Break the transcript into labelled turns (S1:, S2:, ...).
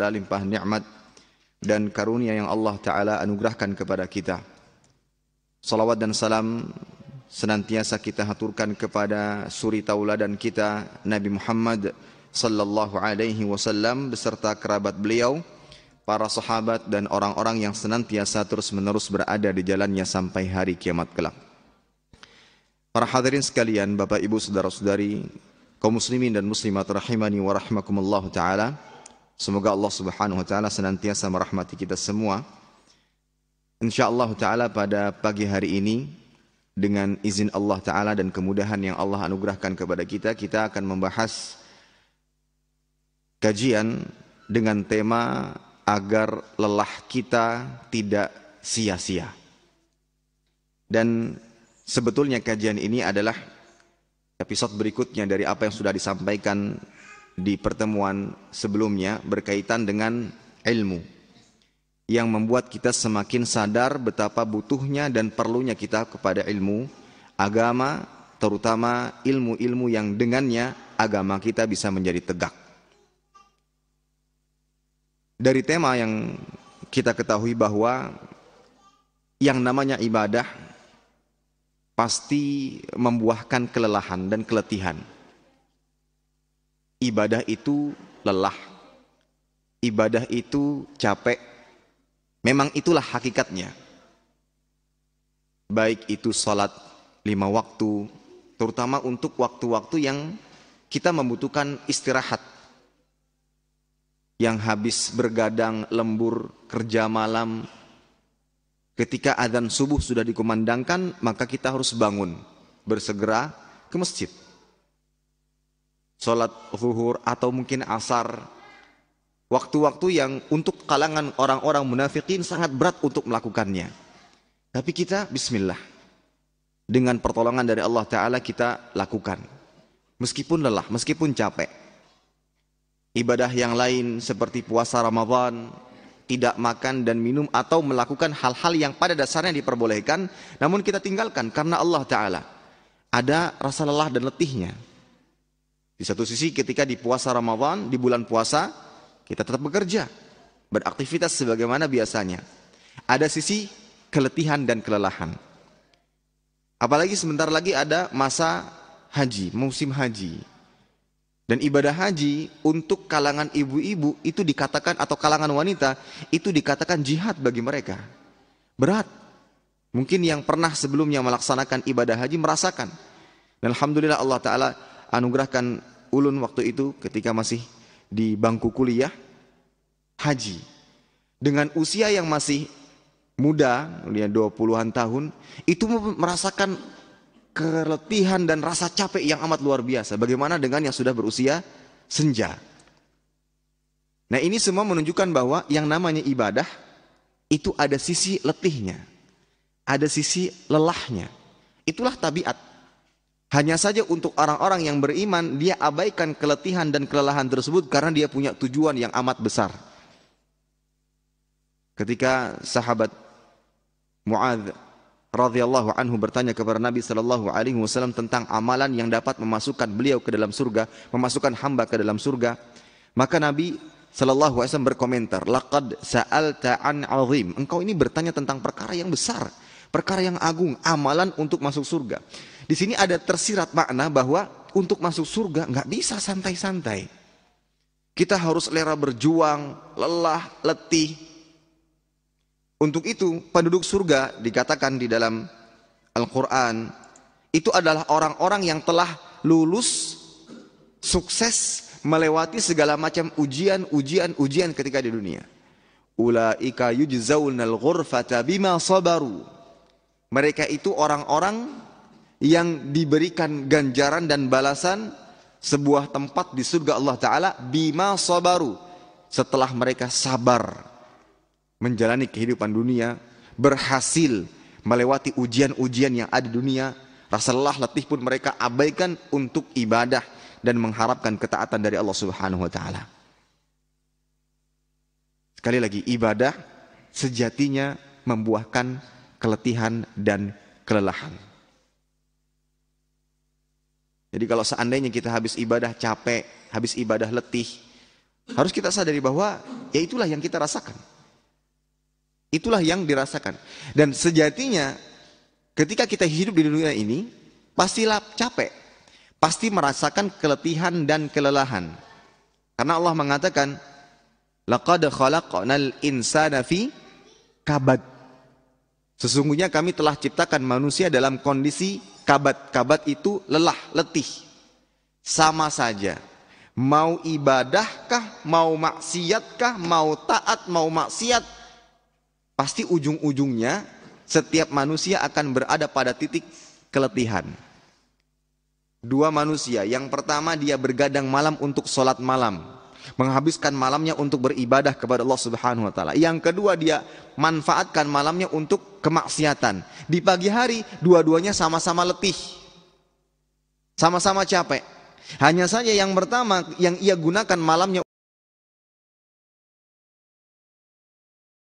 S1: taala limpah nikmat dan karunia yang Allah taala anugerahkan kepada kita. Salawat dan salam senantiasa kita haturkan kepada suri tauladan kita Nabi Muhammad sallallahu alaihi wasallam beserta kerabat beliau, para sahabat dan orang-orang yang senantiasa terus-menerus berada di jalannya sampai hari kiamat kelak. Para hadirin sekalian, Bapak Ibu, saudara-saudari, kaum muslimin dan muslimat rahimani wa rahmakumullah taala. Semoga Allah Subhanahu wa taala senantiasa merahmati kita semua. Insyaallah taala pada pagi hari ini dengan izin Allah taala dan kemudahan yang Allah anugerahkan kepada kita, kita akan membahas kajian dengan tema agar lelah kita tidak sia-sia. Dan sebetulnya kajian ini adalah episode berikutnya dari apa yang sudah disampaikan di pertemuan sebelumnya berkaitan dengan ilmu yang membuat kita semakin sadar betapa butuhnya dan perlunya kita kepada ilmu agama terutama ilmu-ilmu yang dengannya agama kita bisa menjadi tegak. Dari tema yang kita ketahui bahwa yang namanya ibadah pasti membuahkan kelelahan dan keletihan ibadah itu lelah. Ibadah itu capek. Memang itulah hakikatnya. Baik itu sholat lima waktu, terutama untuk waktu-waktu yang kita membutuhkan istirahat. Yang habis bergadang, lembur, kerja malam. Ketika adzan subuh sudah dikumandangkan, maka kita harus bangun, bersegera ke masjid sholat zuhur atau mungkin asar. Waktu-waktu yang untuk kalangan orang-orang munafikin sangat berat untuk melakukannya. Tapi kita bismillah. Dengan pertolongan dari Allah Ta'ala kita lakukan. Meskipun lelah, meskipun capek. Ibadah yang lain seperti puasa Ramadan, tidak makan dan minum atau melakukan hal-hal yang pada dasarnya diperbolehkan namun kita tinggalkan karena Allah taala ada rasa lelah dan letihnya di satu sisi ketika di puasa Ramadan, di bulan puasa, kita tetap bekerja, beraktivitas sebagaimana biasanya. Ada sisi keletihan dan kelelahan. Apalagi sebentar lagi ada masa haji, musim haji. Dan ibadah haji untuk kalangan ibu-ibu itu dikatakan atau kalangan wanita itu dikatakan jihad bagi mereka. Berat. Mungkin yang pernah sebelumnya melaksanakan ibadah haji merasakan. Dan Alhamdulillah Allah Ta'ala anugerahkan ulun waktu itu ketika masih di bangku kuliah haji. Dengan usia yang masih muda, lihat dua puluhan tahun, itu merasakan keletihan dan rasa capek yang amat luar biasa. Bagaimana dengan yang sudah berusia senja? Nah ini semua menunjukkan bahwa yang namanya ibadah itu ada sisi letihnya. Ada sisi lelahnya. Itulah tabiat. Hanya saja untuk orang-orang yang beriman, dia abaikan keletihan dan kelelahan tersebut karena dia punya tujuan yang amat besar. Ketika sahabat Muadz radhiyallahu anhu bertanya kepada Nabi sallallahu alaihi wasallam tentang amalan yang dapat memasukkan beliau ke dalam surga, memasukkan hamba ke dalam surga, maka Nabi sallallahu alaihi wasallam berkomentar, "Laqad sa'alta an 'azim." Engkau ini bertanya tentang perkara yang besar, perkara yang agung, amalan untuk masuk surga. Di sini ada tersirat makna bahwa untuk masuk surga nggak bisa santai-santai. Kita harus lera berjuang, lelah, letih. Untuk itu penduduk surga dikatakan di dalam Al-Quran itu adalah orang-orang yang telah lulus, sukses, melewati segala macam ujian, ujian, ujian ketika di dunia. Ulaika yujzawnal ghurfata bima sabaru. Mereka itu orang-orang yang diberikan ganjaran dan balasan sebuah tempat di surga Allah Ta'ala bima sabaru setelah mereka sabar menjalani kehidupan dunia berhasil melewati ujian-ujian yang ada di dunia rasa lelah letih pun mereka abaikan untuk ibadah dan mengharapkan ketaatan dari Allah Subhanahu wa taala. Sekali lagi ibadah sejatinya membuahkan keletihan dan kelelahan. Jadi kalau seandainya kita habis ibadah capek, habis ibadah letih, harus kita sadari bahwa ya itulah yang kita rasakan. Itulah yang dirasakan. Dan sejatinya ketika kita hidup di dunia ini, pastilah capek. Pasti merasakan keletihan dan kelelahan. Karena Allah mengatakan, "Laqad khalaqnal insana fi kabad." Sesungguhnya kami telah ciptakan manusia dalam kondisi kabat. Kabat itu lelah, letih. Sama saja. Mau ibadahkah, mau maksiatkah, mau taat, mau maksiat. Pasti ujung-ujungnya setiap manusia akan berada pada titik keletihan. Dua manusia, yang pertama dia bergadang malam untuk sholat malam menghabiskan malamnya untuk beribadah kepada Allah Subhanahu wa taala. Yang kedua dia manfaatkan malamnya untuk kemaksiatan. Di pagi hari dua-duanya sama-sama letih. Sama-sama capek. Hanya saja yang pertama yang ia gunakan malamnya